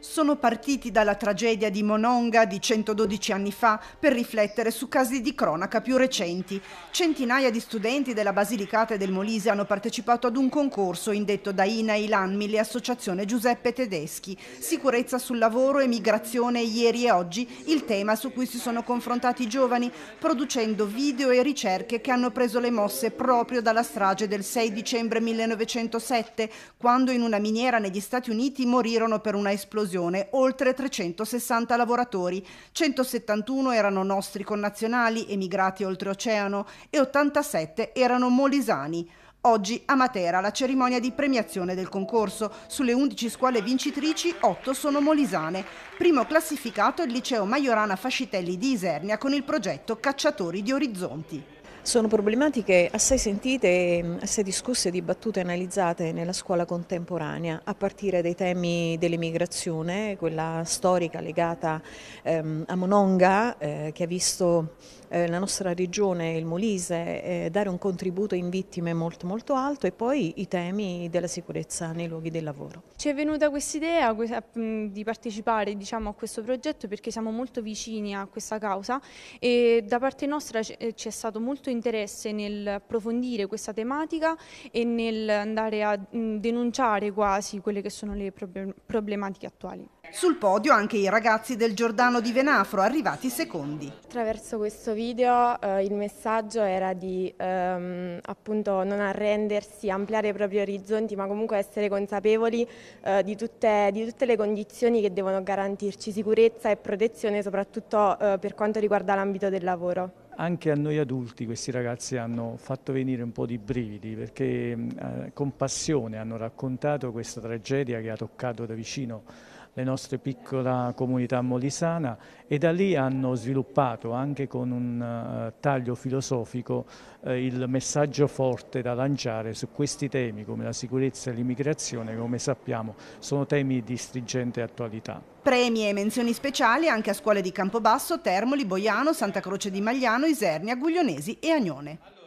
sono partiti dalla tragedia di Mononga di 112 anni fa per riflettere su casi di cronaca più recenti. Centinaia di studenti della Basilicata e del Molise hanno partecipato ad un concorso indetto da INAI, l'ANMIL e Associazione Giuseppe Tedeschi. Sicurezza sul lavoro e migrazione ieri e oggi, il tema su cui si sono confrontati i giovani, producendo video e ricerche che hanno preso le mosse proprio dalla strage del 6 dicembre 1907, quando in una miniera negli Stati Uniti morirono per una esplosione esplosione oltre 360 lavoratori, 171 erano nostri connazionali emigrati oltreoceano e 87 erano molisani. Oggi a Matera la cerimonia di premiazione del concorso. Sulle 11 scuole vincitrici, 8 sono molisane. Primo classificato il liceo Majorana Fascitelli di Isernia con il progetto Cacciatori di Orizzonti. Sono problematiche assai sentite, mm, assai discusse, dibattute e analizzate nella scuola contemporanea, a partire dai temi dell'emigrazione, quella storica legata ehm, a Mononga, eh, che ha visto eh, la nostra regione, il Molise, eh, dare un contributo in vittime molto molto alto e poi i temi della sicurezza nei luoghi del lavoro. Ci è venuta questa idea mm, di partecipare diciamo, a questo progetto perché siamo molto vicini a questa causa e da parte nostra ci eh, è stato molto molto interesse nel approfondire questa tematica e nell'andare a mm, denunciare quasi quelle che sono le problematiche attuali. Sul podio anche i ragazzi del Giordano di Venafro, arrivati secondi. Attraverso questo video eh, il messaggio era di ehm, appunto non arrendersi, ampliare i propri orizzonti, ma comunque essere consapevoli eh, di, tutte, di, tutte, le condizioni che devono garantirci sicurezza e protezione, soprattutto eh, per quanto riguarda l'ambito del lavoro anche a noi adulti questi ragazzi hanno fatto venire un po' di brividi perché eh, con passione hanno raccontato questa tragedia che ha toccato da vicino le nostre piccole comunità molisana e da lì hanno sviluppato anche con un eh, taglio filosofico eh, il messaggio forte da lanciare su questi temi come la sicurezza e l'immigrazione come sappiamo sono temi di stringente attualità. Premi e menzioni speciali anche a scuole di Campobasso, Termoli, Boiano, Santa Croce di Magliano, Isernia, Guglionesi e Agnone.